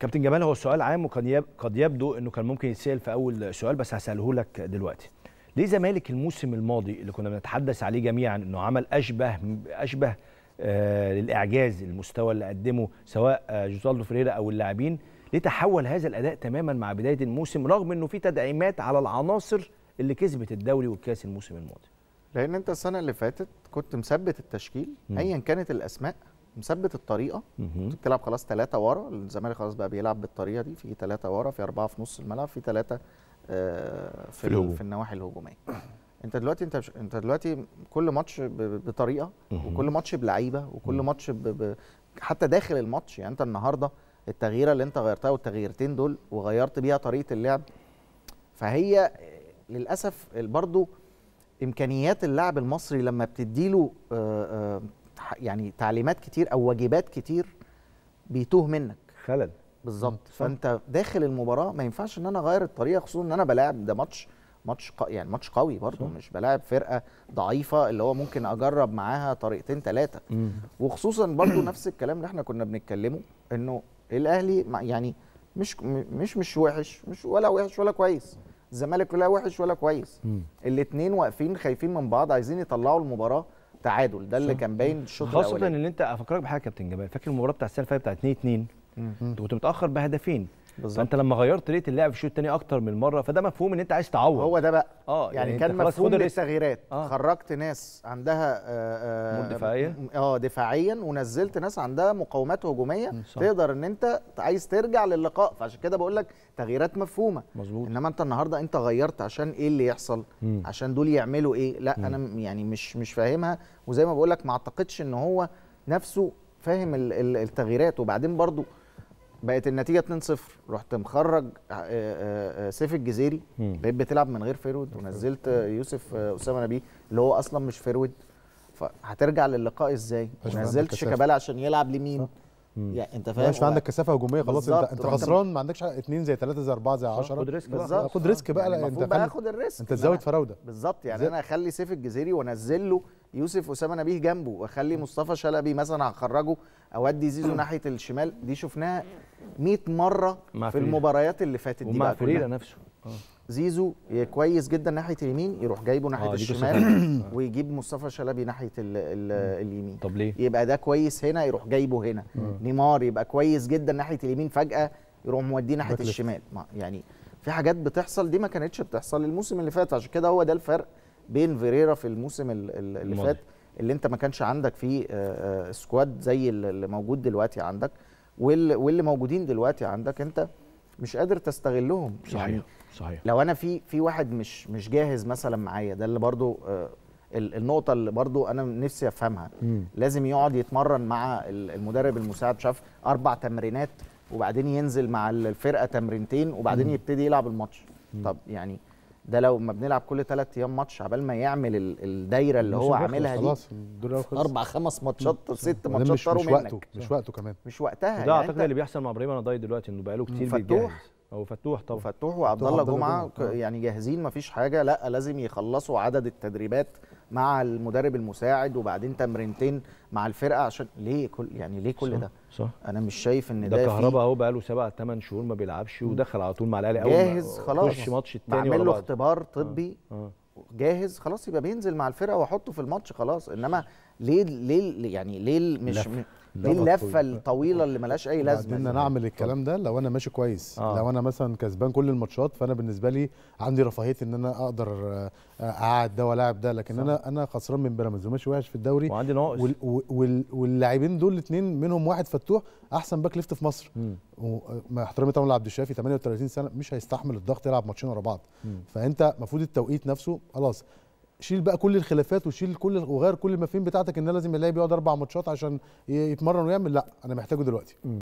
كابتن جمال هو السؤال عام وقد قد يبدو انه كان ممكن يتسال في اول سؤال بس هساله لك دلوقتي ليه زمالك الموسم الماضي اللي كنا بنتحدث عليه جميعا انه عمل اشبه اشبه آه للاعجاز المستوى اللي قدمه سواء آه جوزالدو فريرا او اللاعبين ليه تحول هذا الاداء تماما مع بدايه الموسم رغم انه في تدعيمات على العناصر اللي كسبت الدوري والكاس الموسم الماضي لان انت السنه اللي فاتت كنت مثبت التشكيل ايا كانت الاسماء مثبت الطريقه كنت بتلعب خلاص ثلاثه ورا الزمالك خلاص بقى بيلعب بالطريقه دي في ثلاثه ورا في اربعه في نص الملعب في ثلاثه آه، في, في, الهجوم. في النواحي الهجوميه انت دلوقتي انت انت دلوقتي كل ماتش بطريقه وكل ماتش بلعيبه وكل ماتش ب... ب... حتى داخل الماتش يعني انت النهارده التغييره اللي انت غيرتها والتغييرتين دول وغيرت بيها طريقه اللعب فهي للاسف برضو امكانيات اللاعب المصري لما بتديله آه، آه، يعني تعليمات كتير او واجبات كتير بيتوه منك خلل بالظبط فانت داخل المباراه ما ينفعش ان انا اغير الطريقه خصوصا ان انا بلاعب ده ماتش ماتش ق... يعني ماتش قوي برضه مش بلاعب فرقه ضعيفه اللي هو ممكن اجرب معاها طريقتين ثلاثه وخصوصا برضه نفس الكلام اللي احنا كنا بنتكلمه انه الاهلي يعني مش مش مش وحش مش ولا وحش ولا كويس الزمالك لا وحش ولا كويس الاثنين واقفين خايفين من بعض عايزين يطلعوا المباراه تعادل ده اللي كان باين الشوط الاول خاصه ان انت افكرك بحاجه يا كابتن جمال فاكر المباراه بتاع السنه اللي فاتت بتاعت 2 2 انت كنت متاخر بهدفين بالظبط فانت لما غيرت طريقه اللعب في الشوط الثاني اكتر من مره فده مفهوم ان انت عايز تعوض هو ده بقى اه يعني, يعني كان مفهوم للتغييرات آه. خرجت ناس عندها آه اه, آه، دفاعيا ونزلت ناس عندها مقاومات هجوميه صح. تقدر ان انت عايز ترجع للقاء فعشان كده بقول لك تغييرات مفهومه مظبوط انما انت النهارده انت غيرت عشان ايه اللي يحصل م. عشان دول يعملوا ايه لا م. انا يعني مش مش فاهمها وزي ما بقول لك ما اعتقدش ان هو نفسه فاهم التغييرات وبعدين برضو بقت النتيجه 2-0 رحت مخرج آه، آه، آه، سيف الجزيري بقيت بتلعب من غير فيرود ونزلت يوسف اسامه نبيه اللي هو اصلا مش فيرود فهترجع للقاء ازاي؟ ونزلت شيكابالا عشان يلعب لمين؟ يعني انت فاهم مش عندك كثافه هجوميه خلاص انت انت خسران ما عندكش 2 زي 3 زي 4 زي 10 خد ريسك بقى خد ريسك بقى يعني انت بقى خد الريسك انت تزود يعني فراوده بالظبط يعني انا اخلي سيف الجزيري وانزل له يوسف اسامه نبيه جنبه واخلي مصطفى شلبي مثلا هخرجه اودي زيزو ناحيه الشمال دي شفناها 100 مره في المباريات اللي فاتت دي مع فريرة نفسه آه. زيزو كويس جدا ناحيه اليمين يروح جايبه ناحيه آه الشمال آه. ويجيب مصطفى شلبي ناحيه الـ الـ اليمين طب ليه يبقى ده كويس هنا يروح جايبه هنا آه. نيمار يبقى كويس جدا ناحيه اليمين فجاه يروح موديه ناحيه الشمال يعني في حاجات بتحصل دي ما كانتش بتحصل الموسم اللي فات عشان كده هو ده الفرق بين فيريرا في الموسم اللي فات اللي انت ما كانش عندك فيه آه، آه، سكواد زي اللي موجود دلوقتي عندك واللي موجودين دلوقتي عندك انت مش قادر تستغلهم يعني صحيح يعني صحيح لو انا في في واحد مش مش جاهز مثلا معايا ده اللي برضو آه، النقطة اللي برضو أنا نفسي أفهمها مم. لازم يقعد يتمرن مع المدرب المساعد شاف أربع تمرينات وبعدين ينزل مع الفرقة تمرينتين وبعدين مم. يبتدي يلعب الماتش طب يعني ده لو ما بنلعب كل ثلاث ايام ماتش عبال ما يعمل الدايره اللي هو عاملها دي اربع خمس ماتشات ست ماتشات مش, مش وقته مش وقته كمان مش وقتها ده يعني اعتقد اللي بيحصل مع ابراهيم انا دلوقتي انه بقاله كتير فتوح او فتوح طبعا فتوح وعبد الله جمعه يعني جاهزين ما فيش حاجه لا لازم يخلصوا عدد التدريبات مع المدرب المساعد وبعدين تمرينتين مع الفرقه عشان ليه كل يعني ليه كل صح ده صح انا مش شايف ان ده ده كهربا اهو بقى له سبع ثمان شهور ما بيلعبش ودخل على طول مع الاهلي اول جاهز خلاص وش ماتش الثاني بعمل له اختبار آه، طبي آه. آه. جاهز خلاص يبقى بينزل مع الفرقه واحطه في الماتش خلاص انما ليه ليه يعني ليه مش لف. دي اللفه الطويله اللي ملهاش اي لازمه ان انا اعمل الكلام ده لو انا ماشي كويس آه. لو انا مثلا كسبان كل الماتشات فانا بالنسبه لي عندي رفاهيه ان انا اقدر اقعد آه، ده ولاعب ده لكن صح. انا انا خسران من بيراميدز وماشي وحش في الدوري وعندي ناقص وال وال واللاعبين دول الاثنين منهم واحد فتوح احسن باك ليفت في مصر آه، مع احترامي طبعا لعبد الشافي 38 سنه مش هيستحمل الضغط يلعب ماتشين ورا بعض فانت المفروض التوقيت نفسه خلاص شيل بقى كل الخلافات وشيل كل وغير كل المفاهيم بتاعتك ان لازم اللاعب بيقعد اربع ماتشات عشان يتمرن ويعمل لا انا محتاجه دلوقتي